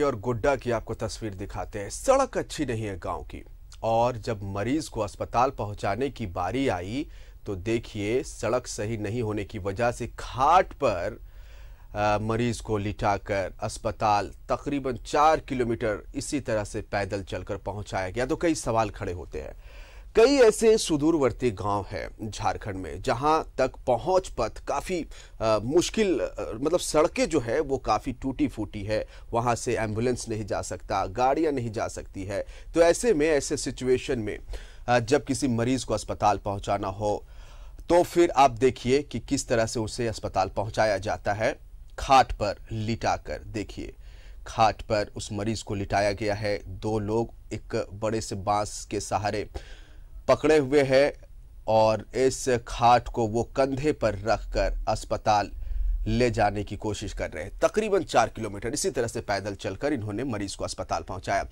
पट्टी और गुड्डा की आपको तस्वीर दिखाते हैं सड़क अच्छी नहीं है गांव की और जब मरीज को अस्पताल पहुंचाने की बारी आई तो देखिए सड़क सही नहीं होने की वजह से खाट पर आ, मरीज को लिटाकर अस्पताल तकरीबन चार किलोमीटर इसी तरह से पैदल चलकर पहुंचाया गया तो कई सवाल खड़े होते हैं कई ऐसे सुदूरवर्ती गांव हैं झारखंड में जहां तक पहुंच पथ काफ़ी मुश्किल आ, मतलब सड़कें जो है वो काफ़ी टूटी फूटी है वहां से एम्बुलेंस नहीं जा सकता गाड़ियां नहीं जा सकती है तो ऐसे में ऐसे सिचुएशन में आ, जब किसी मरीज को अस्पताल पहुंचाना हो तो फिर आप देखिए कि किस तरह से उसे अस्पताल पहुँचाया जाता है खाट पर लिटा कर देखिए खाट पर उस मरीज को लिटाया गया है दो लोग एक बड़े से बांस के सहारे पकड़े हुए है और इस खाट को वो कंधे पर रखकर अस्पताल ले जाने की कोशिश कर रहे हैं तकरीबन चार किलोमीटर इसी तरह से पैदल चलकर इन्होंने मरीज को अस्पताल पहुंचाया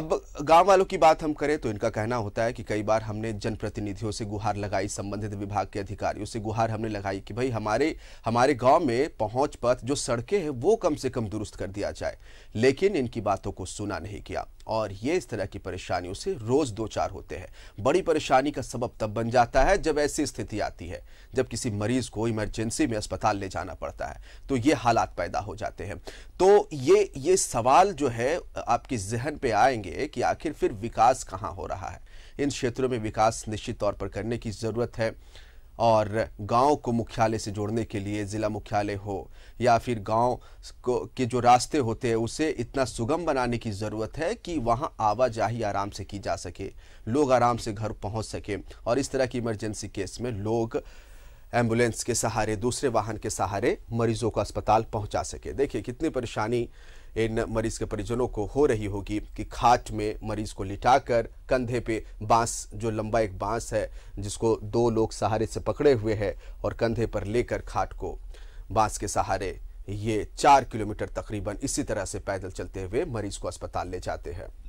अब गांव वालों की बात हम करें तो इनका कहना होता है कि कई बार हमने जनप्रतिनिधियों से गुहार लगाई संबंधित विभाग के अधिकारियों से गुहार हमने लगाई कि भाई हमारे हमारे गाँव में पहुंच पथ जो सड़कें हैं वो कम से कम दुरुस्त कर दिया जाए लेकिन इनकी बातों को सुना नहीं किया और ये इस तरह की परेशानियों से रोज दो चार होते हैं बड़ी परेशानी का सबब तब बन जाता है जब ऐसी स्थिति आती है जब किसी मरीज को इमरजेंसी में अस्पताल ले जाना पड़ता है तो ये हालात पैदा हो जाते हैं तो ये ये सवाल जो है आपके जहन पे आएंगे कि आखिर फिर विकास कहाँ हो रहा है इन क्षेत्रों में विकास निश्चित तौर पर करने की ज़रूरत है और गांव को मुख्यालय से जोड़ने के लिए ज़िला मुख्यालय हो या फिर गांव को के जो रास्ते होते हैं उसे इतना सुगम बनाने की ज़रूरत है कि वहां आवाजाही आराम से की जा सके लोग आराम से घर पहुंच सके और इस तरह की इमरजेंसी केस में लोग एम्बुलेंस के सहारे दूसरे वाहन के सहारे मरीजों को अस्पताल पहुंचा सके देखिए कितनी परेशानी इन मरीज के परिजनों को हो रही होगी कि खाट में मरीज को लिटाकर कंधे पे बांस जो लंबा एक बांस है जिसको दो लोग सहारे से पकड़े हुए हैं और कंधे पर लेकर खाट को बांस के सहारे ये चार किलोमीटर तकरीबन इसी तरह से पैदल चलते हुए मरीज को अस्पताल ले जाते हैं